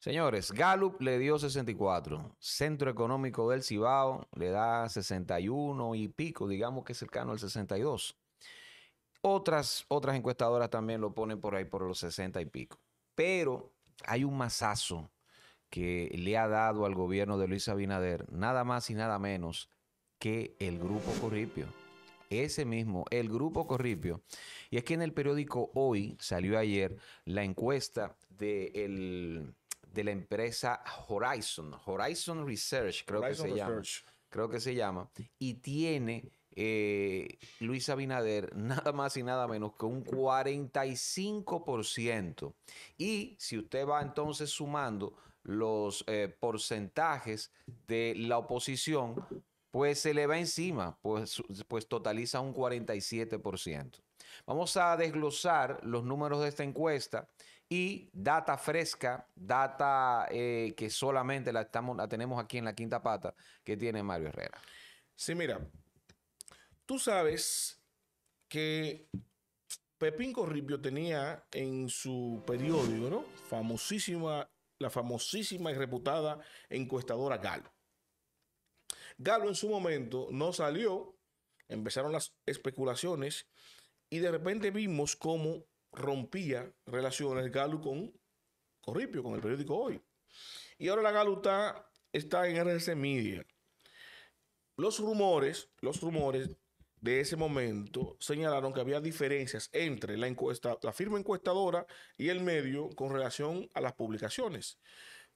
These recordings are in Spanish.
Señores, Gallup le dio 64, Centro Económico del Cibao le da 61 y pico, digamos que cercano al 62. Otras, otras encuestadoras también lo ponen por ahí por los 60 y pico. Pero hay un masazo que le ha dado al gobierno de Luis Abinader, nada más y nada menos que el Grupo Corripio. Ese mismo, el Grupo Corripio. Y es que en el periódico Hoy salió ayer la encuesta del de la empresa Horizon, Horizon Research, creo que se llama. Creo que se llama. Y tiene Luisa eh, Luis Abinader nada más y nada menos que un 45%. Y si usted va entonces sumando los eh, porcentajes de la oposición, pues se le va encima, pues, pues totaliza un 47%. Vamos a desglosar los números de esta encuesta y data fresca, data eh, que solamente la, estamos, la tenemos aquí en la quinta pata que tiene Mario Herrera. Sí, mira, tú sabes que Pepín Corripio tenía en su periódico, ¿no? Famosísima, la famosísima y reputada encuestadora Galo. Galo en su momento no salió, empezaron las especulaciones y de repente vimos cómo rompía relaciones Galo con Corripio, con el periódico Hoy. Y ahora la Galo está, en RC Media. Los rumores, los rumores de ese momento señalaron que había diferencias entre la, encuesta, la firma encuestadora y el medio con relación a las publicaciones.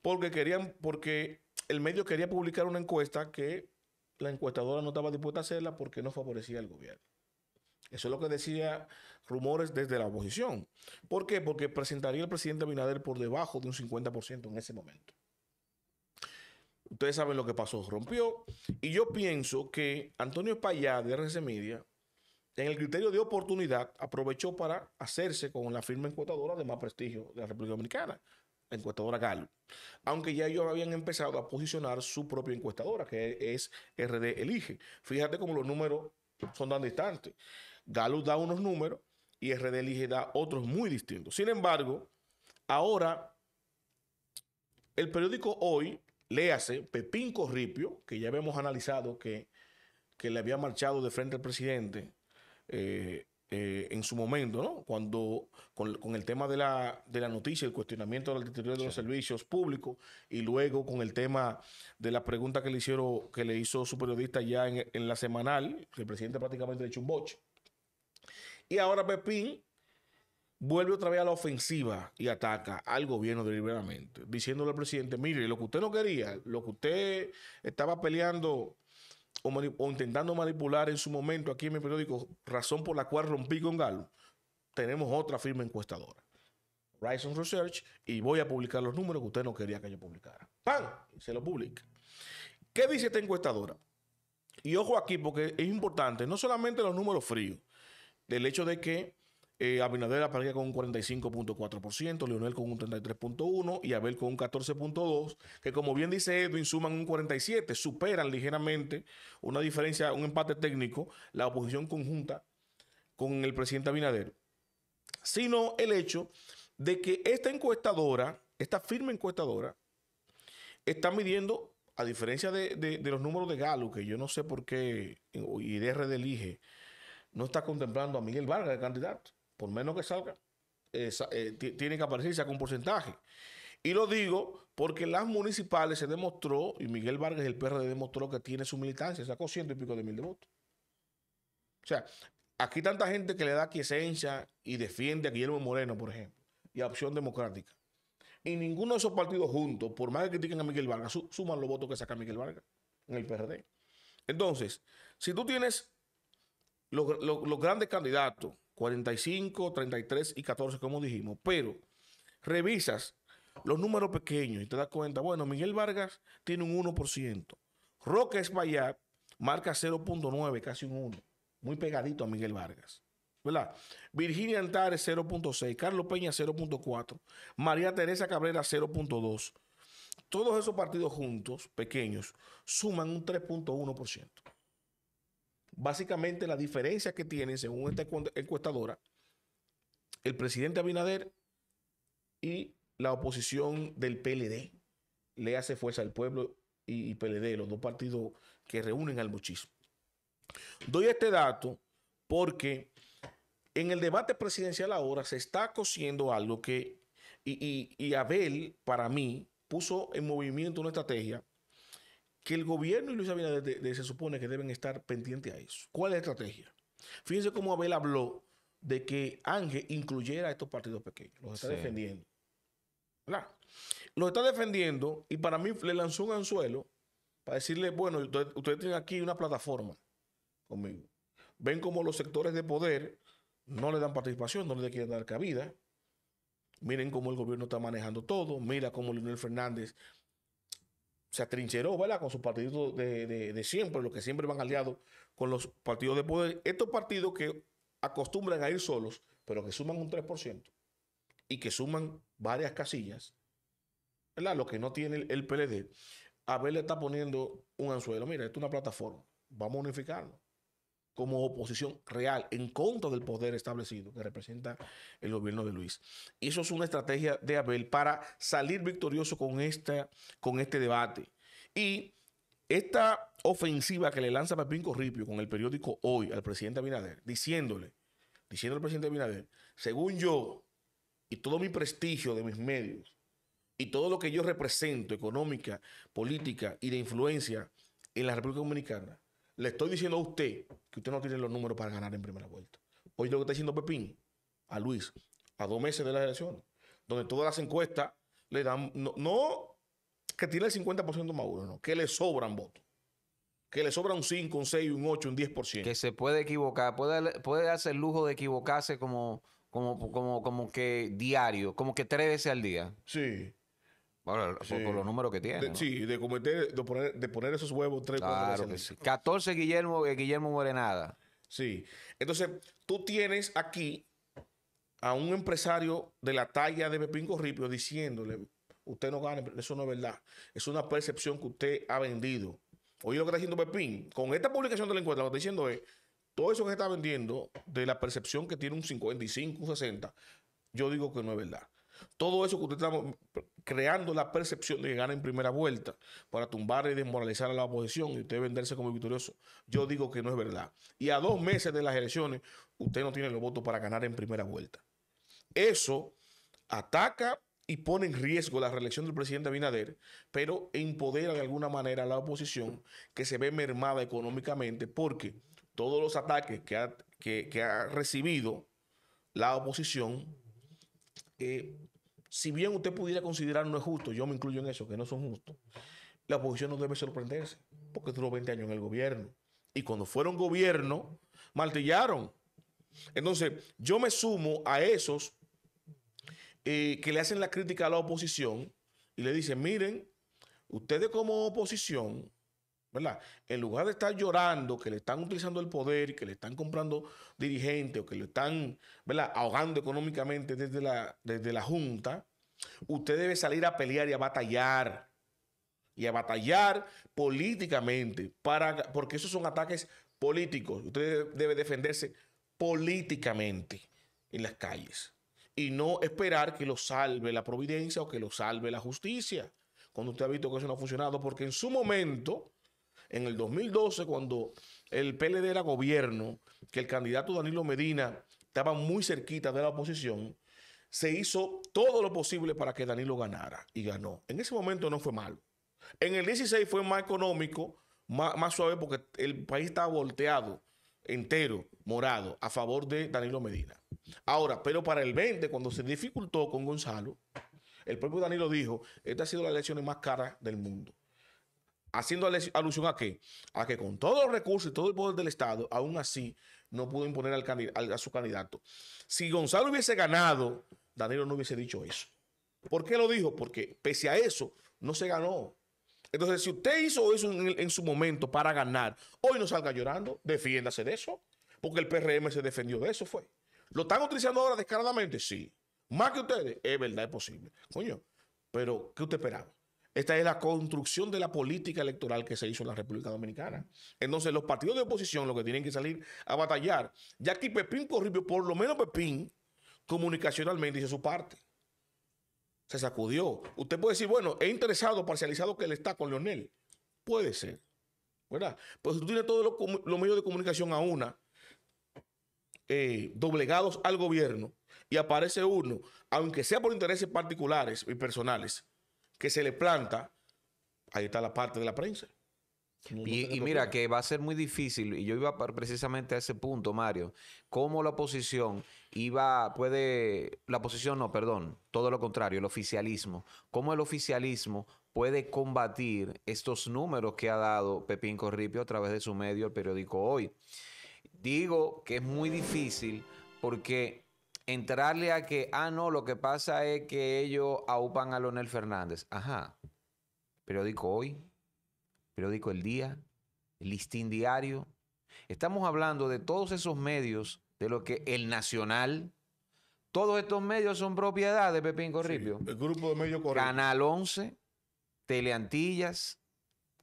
Porque querían, porque el medio quería publicar una encuesta que la encuestadora no estaba dispuesta a hacerla porque no favorecía al gobierno. Eso es lo que decía rumores desde la oposición. ¿Por qué? Porque presentaría el presidente Abinader por debajo de un 50% en ese momento. Ustedes saben lo que pasó, rompió. Y yo pienso que Antonio Payá de RC Media, en el criterio de oportunidad, aprovechó para hacerse con la firma encuestadora de más prestigio de la República Dominicana, encuestadora Galo Aunque ya ellos habían empezado a posicionar su propia encuestadora, que es RD Elige. Fíjate cómo los números son tan distantes. Gallup da unos números y RD da otros muy distintos. Sin embargo, ahora el periódico Hoy, léase, Pepín Corripio, que ya habíamos analizado que, le había marchado de frente al presidente eh, eh, en su momento, ¿no? Cuando, con, el tema de la, noticia, el cuestionamiento del deterioro de los servicios públicos, y luego con el tema de la pregunta que le hicieron, que le hizo su periodista ya en, en la semanal, el presidente prácticamente le echó un boche. Y ahora Pepín vuelve otra vez a la ofensiva y ataca al gobierno deliberadamente, diciéndole al presidente, mire, lo que usted no quería, lo que usted estaba peleando o, intentando manipular en su momento aquí en mi periódico, razón por la cual rompí con Galo, tenemos otra firma encuestadora. Ryzen Research, y voy a publicar los números que usted no quería que yo publicara. ¡Pam! Se lo publica. ¿Qué dice esta encuestadora? Y ojo aquí, porque es importante, no solamente los números fríos, del hecho de que eh, Abinader aparece con un 45.4%, Leonel con un 33.1% y Abel con un 14.2%, que como bien dice Edwin, suman un 47%, superan ligeramente una diferencia, un empate técnico, la oposición conjunta con el presidente Abinader, sino el hecho de que esta encuestadora, esta firme encuestadora, está midiendo, a diferencia de, de, los números de Galo, que yo no sé por qué, y de elige, no está contemplando a Miguel Vargas de candidato. Por menos que salga, eh, tiene que aparecerse con un porcentaje. Y lo digo porque las municipales se demostró, y Miguel Vargas, el PRD, demostró que tiene su militancia, sacó ciento y pico de mil de votos. O sea, aquí tanta gente que le da quiesencia y defiende a Guillermo Moreno, por ejemplo, y a Opción Democrática. Y ninguno de esos partidos juntos, por más que critiquen a Miguel Vargas, suman los votos que saca Miguel Vargas en el PRD. Entonces, si tú tienes los, grandes candidatos, 45, 33 y 14, como dijimos, pero revisas los números pequeños y te das cuenta, bueno, Miguel Vargas tiene un 1%, Roque Espaillat marca 0.9, casi un 1, muy pegadito a Miguel Vargas. ¿Verdad? Virginia Antares 0.6, Carlos Peña 0.4, María Teresa Cabrera 0.2. Todos esos partidos juntos, pequeños, suman un 3.1%. Básicamente la diferencia que tienen, según esta encuestadora, el presidente Abinader y la oposición del PLD. Le hace fuerza al pueblo y, PLD, los dos partidos que reúnen al muchísimo Doy este dato porque en el debate presidencial ahora se está cosiendo algo que, y Abel, para mí, puso en movimiento una estrategia que el gobierno y Luis Abinader se supone que deben estar pendientes a eso. ¿Cuál es la estrategia? Fíjense cómo Abel habló de que Ángel incluyera a estos partidos pequeños. Los está defendiendo. Los está defendiendo y para mí le lanzó un anzuelo para decirle, bueno, ustedes usted tienen aquí una plataforma conmigo. Ven cómo los sectores de poder no le dan participación, no le quieren dar cabida. Miren cómo el gobierno está manejando todo. Mira cómo Leonel Fernández se atrincheró, ¿verdad? Con sus partidos de, siempre, los que siempre van aliados con los partidos de poder. Estos partidos que acostumbran a ir solos, pero que suman un 3% y que suman varias casillas, ¿verdad? Lo que no tiene el, el PLD. A ver, le está poniendo un anzuelo. Mira, esto es una plataforma. Vamos a unificarnos como oposición real en contra del poder establecido que representa el gobierno de Luis. Y eso es una estrategia de Abel para salir victorioso con, esta, con este debate. Y esta ofensiva que le lanza Pepín Corripio con el periódico Hoy al presidente Abinader, diciéndole, diciendo al presidente Abinader, según yo y todo mi prestigio de mis medios y todo lo que yo represento económica, política y de influencia en la República Dominicana, le estoy diciendo a usted que usted no tiene los números para ganar en primera vuelta. Oye lo que está diciendo Pepín a Luis, a dos meses de la elección, donde todas las encuestas le dan, no, que tiene el 50% Mauro, no, que le sobran votos. Que le sobra un 5, un 6, un 8, un 10%. Que se puede equivocar, puede, puede el lujo de equivocarse como, como, como, como que diario, como que tres veces al día. Sí por, los números que tiene. De, Sí, de cometer, de poner, esos huevos 14 Guillermo, eh, Guillermo Morenada. Sí. Entonces, tú tienes aquí a un empresario de la talla de Pepín Corripio diciéndole, usted no gana, eso no es verdad. Es una percepción que usted ha vendido. Oye lo que está diciendo Pepín, con esta publicación de la encuesta, lo que está diciendo es, todo eso que está vendiendo, de la percepción que tiene un 55, un 60, yo digo que no es verdad. Todo eso que usted está creando la percepción de que gana en primera vuelta para tumbar y desmoralizar a la oposición y usted venderse como victorioso, yo digo que no es verdad. Y a dos meses de las elecciones, usted no tiene los votos para ganar en primera vuelta. Eso ataca y pone en riesgo la reelección del presidente Abinader, pero empodera de alguna manera a la oposición que se ve mermada económicamente porque todos los ataques que ha, que ha recibido la oposición que eh, si bien usted pudiera considerar no es justo, yo me incluyo en eso, que no son justos, la oposición no debe sorprenderse, porque duró 20 años en el gobierno. Y cuando fueron gobierno, martillaron. Entonces, yo me sumo a esos eh, que le hacen la crítica a la oposición y le dicen, miren, ustedes como oposición en lugar de estar llorando que le están utilizando el poder, que le están comprando dirigentes o que le están, ahogando económicamente desde la, desde la Junta, usted debe salir a pelear y a batallar. Y a batallar políticamente, para, porque esos son ataques políticos. Usted debe defenderse políticamente en las calles y no esperar que lo salve la providencia o que lo salve la justicia. Cuando usted ha visto que eso no ha funcionado, porque en su momento en el 2012, cuando el PLD era gobierno, que el candidato Danilo Medina estaba muy cerquita de la oposición, se hizo todo lo posible para que Danilo ganara y ganó. En ese momento no fue malo. En el 16 fue más económico, más, suave, porque el país estaba volteado entero, morado, a favor de Danilo Medina. Ahora, pero para el 20, cuando se dificultó con Gonzalo, el propio Danilo dijo, esta ha sido la elecciones más cara del mundo haciendo alusión a qué? A que con todos los recursos y todo el poder del Estado, aún así no pudo imponer a su candidato. Si Gonzalo hubiese ganado, Danilo no hubiese dicho eso. ¿Por qué lo dijo? Porque pese a eso, no se ganó. Entonces, si usted hizo eso en, en su momento para ganar, hoy no salga llorando, defiéndase de eso, porque el PRM se defendió de eso, fue. ¿Lo están utilizando ahora descaradamente? Sí. Más que ustedes, es verdad, es posible. Coño, pero ¿qué usted esperaba? Esta es la construcción de la política electoral que se hizo en la República Dominicana. Entonces, los partidos de oposición lo que tienen que salir a batallar. Ya que Pepín Corripio, por lo menos Pepín, comunicacionalmente hizo su parte. Se sacudió. Usted puede decir, bueno, es interesado, parcializado que él está con Leonel. Puede ser. ¿Verdad? Pues tú tienes todos los, medios de comunicación a una, eh, doblegados al gobierno, y aparece uno, aunque sea por intereses particulares y personales que se le planta, ahí está la parte de la prensa. y, mira que va a ser muy difícil, y yo iba precisamente a ese punto, Mario, cómo la oposición iba, puede, la oposición no, perdón, todo lo contrario, el oficialismo, cómo el oficialismo puede combatir estos números que ha dado Pepín Corripio a través de su medio, el periódico Hoy. Digo que es muy difícil porque entrarle a que, ah, no, lo que pasa es que ellos aupan a Leonel Fernández. Ajá. Periódico Hoy, periódico El Día, el Listín Diario. Estamos hablando de todos esos medios, de lo que el Nacional, todos estos medios son propiedad de Pepín Corripio. el grupo de medios Corripio. Canal 11, Teleantillas,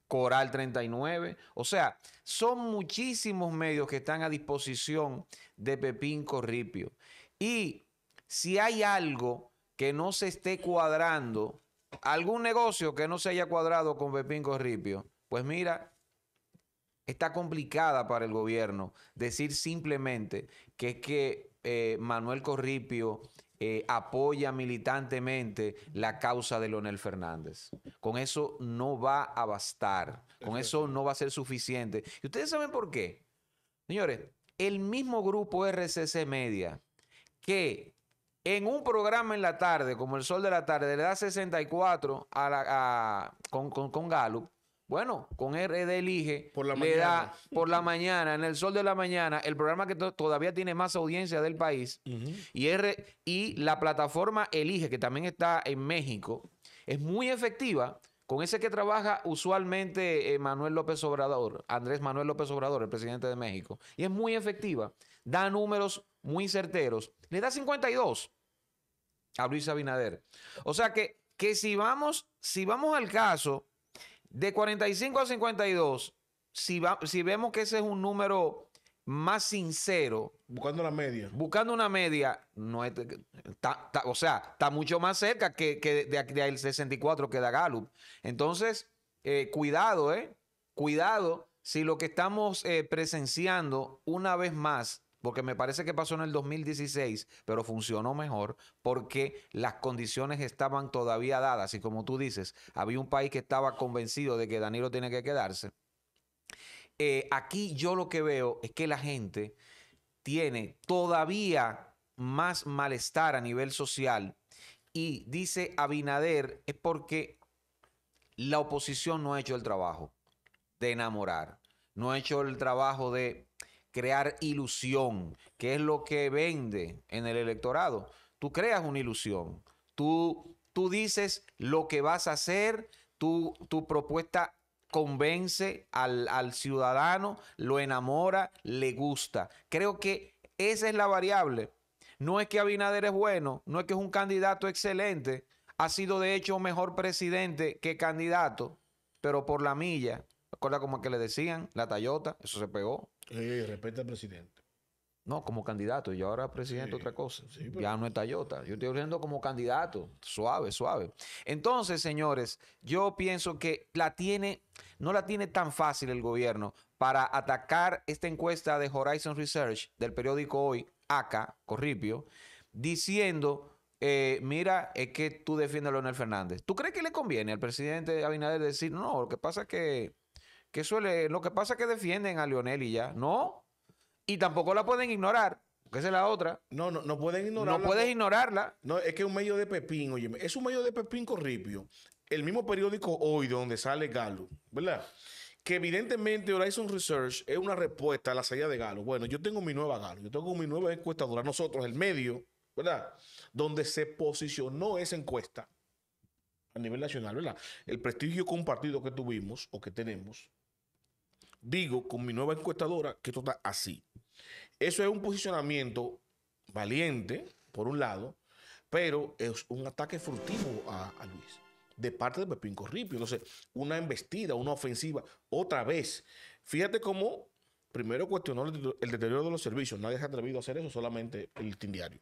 Coral 39. O sea, son muchísimos medios que están a disposición de Pepín Corripio. Y si hay algo que no se esté cuadrando, algún negocio que no se haya cuadrado con Pepín Corripio, pues mira, está complicada para el gobierno decir simplemente que es que eh, Manuel Corripio eh, apoya militantemente la causa de Leonel Fernández. Con eso no va a bastar, con eso no va a ser suficiente. ¿Y ustedes saben por qué? Señores, el mismo grupo RCC Media, que en un programa en la tarde, como el sol de la tarde, le da 64 a a, con, con, con bueno, con RD Elige, por la mañana. por la mañana, en el sol de la mañana, el programa que todavía tiene más audiencia del país, y, y la plataforma Elige, que también está en México, es muy efectiva con ese que trabaja usualmente eh, Manuel López Obrador, Andrés Manuel López Obrador, el presidente de México, y es muy efectiva da números muy certeros. Le da 52 a Luis Abinader. O sea que, que si, vamos, si vamos al caso de 45 a 52, si, si vemos que ese es un número más sincero. Buscando la media. Buscando una media, no o sea, está mucho más cerca que, que de, 64 que da Gallup. Entonces, eh, cuidado, ¿eh? Cuidado si lo que estamos eh, presenciando una vez más porque me parece que pasó en el 2016, pero funcionó mejor porque las condiciones estaban todavía dadas y como tú dices, había un país que estaba convencido de que Danilo tiene que quedarse. Eh, aquí yo lo que veo es que la gente tiene todavía más malestar a nivel social y dice Abinader es porque la oposición no ha hecho el trabajo de enamorar, no ha hecho el trabajo de crear ilusión, que es lo que vende en el electorado. Tú creas una ilusión, tú, tú dices lo que vas a hacer, tu propuesta convence al, al ciudadano, lo enamora, le gusta. Creo que esa es la variable. No es que Abinader es bueno, no es que es un candidato excelente, ha sido de hecho mejor presidente que candidato, pero por la milla. ¿Recuerda como que le decían? La Tayota, eso se pegó. Eh, respeta al presidente. No, como candidato. Y ahora presidente otra cosa. Ya no es Tayota. Yo estoy hablando como candidato. Suave, suave. Entonces, señores, yo pienso que la tiene, no la tiene tan fácil el gobierno para atacar esta encuesta de Horizon Research del periódico Hoy, acá, Corripio, diciendo, eh, mira, es que tú defiendes a Leonel Fernández. ¿Tú crees que le conviene al presidente Abinader decir, no, lo que pasa es que que suele, lo que pasa es que defienden a Lionel y ya, no. Y tampoco la pueden ignorar, que es la otra. No, no, no pueden ignorarla. No puedes ignorarla. No, es que es un medio de Pepín, oye, es un medio de Pepín Corripio. El mismo periódico hoy donde sale Galo, ¿verdad? Que evidentemente Horizon Research es una respuesta a la salida de Galo. Bueno, yo tengo mi nueva Galo, yo tengo mi nueva encuestadora. Nosotros, el medio, ¿verdad? Donde se posicionó esa encuesta a nivel nacional, ¿verdad? El prestigio compartido que tuvimos o que tenemos digo con mi nueva encuestadora que esto está así. Eso es un posicionamiento valiente, por un lado, pero es un ataque furtivo a, Luis de parte de Pepín Corripio. Entonces, una embestida, una ofensiva, otra vez. Fíjate cómo primero cuestionó el deterioro de los servicios. Nadie se ha atrevido a hacer eso, solamente el tindiario.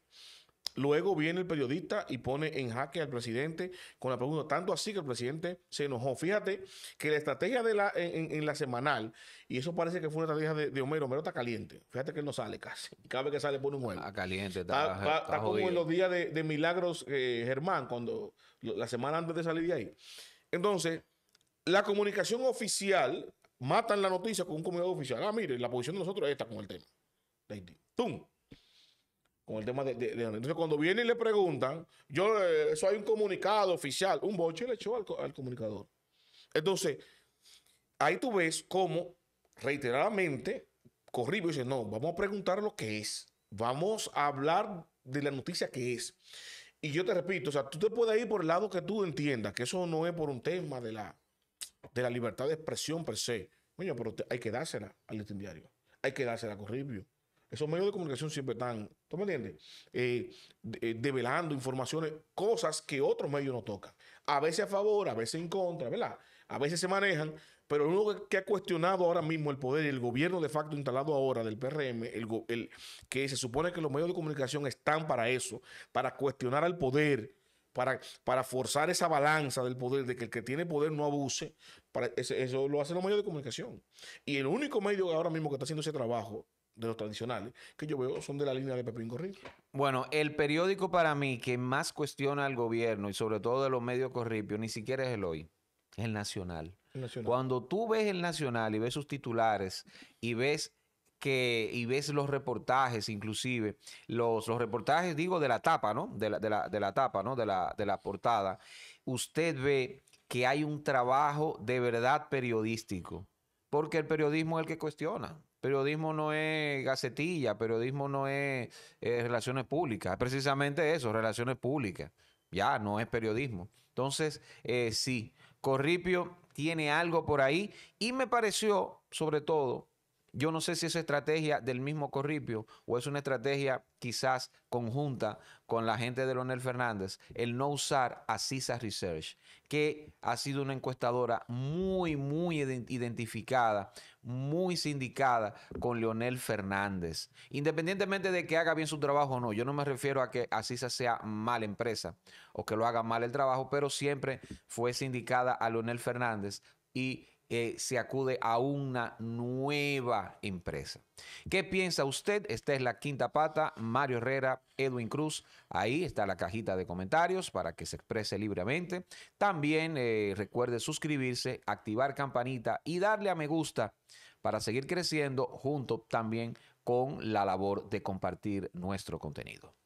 Luego viene el periodista y pone en jaque al presidente con la pregunta, tanto así que el presidente se enojó. Fíjate que la estrategia de la, en, la semanal, y eso parece que fue una estrategia de, Homero, Homero está caliente. Fíjate que él no sale casi. Cada vez que sale pone un juego. Está caliente, está, está, como en los días de, Milagros eh, Germán, cuando la semana antes de salir de ahí. Entonces, la comunicación oficial, matan la noticia con un comunicado oficial. Ah, mire, la posición de nosotros es esta con el tema. ¡Tum! con el tema de, Entonces, cuando viene y le preguntan, yo, eh, eso hay un comunicado oficial, un boche le echó al, comunicador. Entonces, ahí tú ves cómo reiteradamente Corribio dice, no, vamos a preguntar lo que es, vamos a hablar de la noticia que es. Y yo te repito, o sea, tú te puedes ir por el lado que tú entiendas, que eso no es por un tema de la, de la libertad de expresión per se. Coño, pero hay que dársela al diario, hay que dársela a Corribio. Esos medios de comunicación siempre están ¿Tú me entiendes? Eh, eh, develando informaciones, cosas que otros medios no tocan. A veces a favor, a veces en contra, ¿verdad? A veces se manejan, pero único que ha cuestionado ahora mismo el poder y el gobierno de facto instalado ahora del PRM, el, que se supone que los medios de comunicación están para eso, para cuestionar al poder, para, para forzar esa balanza del poder, de que el que tiene poder no abuse, eso, eso lo hacen los medios de comunicación. Y el único medio ahora mismo que está haciendo ese trabajo de los tradicionales, que yo veo son de la línea de Pepe Incorripio. Bueno, el periódico para mí que más cuestiona al gobierno y sobre todo de los medios corripios, ni siquiera es el hoy, es el nacional. Cuando tú ves el Nacional y ves sus titulares y ves que y ves los reportajes, inclusive, los, los reportajes, digo, de la tapa, ¿no? De la, tapa, ¿no? De la, de la portada, usted ve que hay un trabajo de verdad periodístico, porque el periodismo es el que cuestiona. Periodismo no es gacetilla, periodismo no es, eh, relaciones públicas, es precisamente eso, relaciones públicas. Ya, no es periodismo. Entonces, eh, sí, Corripio tiene algo por ahí y me pareció, sobre todo, yo no sé si es estrategia del mismo Corripio o es una estrategia quizás conjunta con la gente de Leonel Fernández, el no usar a CISA Research, que ha sido una encuestadora muy, muy identificada, muy sindicada con Leonel Fernández. Independientemente de que haga bien su trabajo o no, yo no me refiero a que a CISA sea mala empresa o que lo haga mal el trabajo, pero siempre fue sindicada a Leonel Fernández y eh, se acude a una nueva empresa. ¿Qué piensa usted? Esta es la quinta pata, Mario Herrera, Edwin Cruz. Ahí está la cajita de comentarios para que se exprese libremente. También eh, recuerde suscribirse, activar campanita y darle a me gusta para seguir creciendo junto también con la labor de compartir nuestro contenido.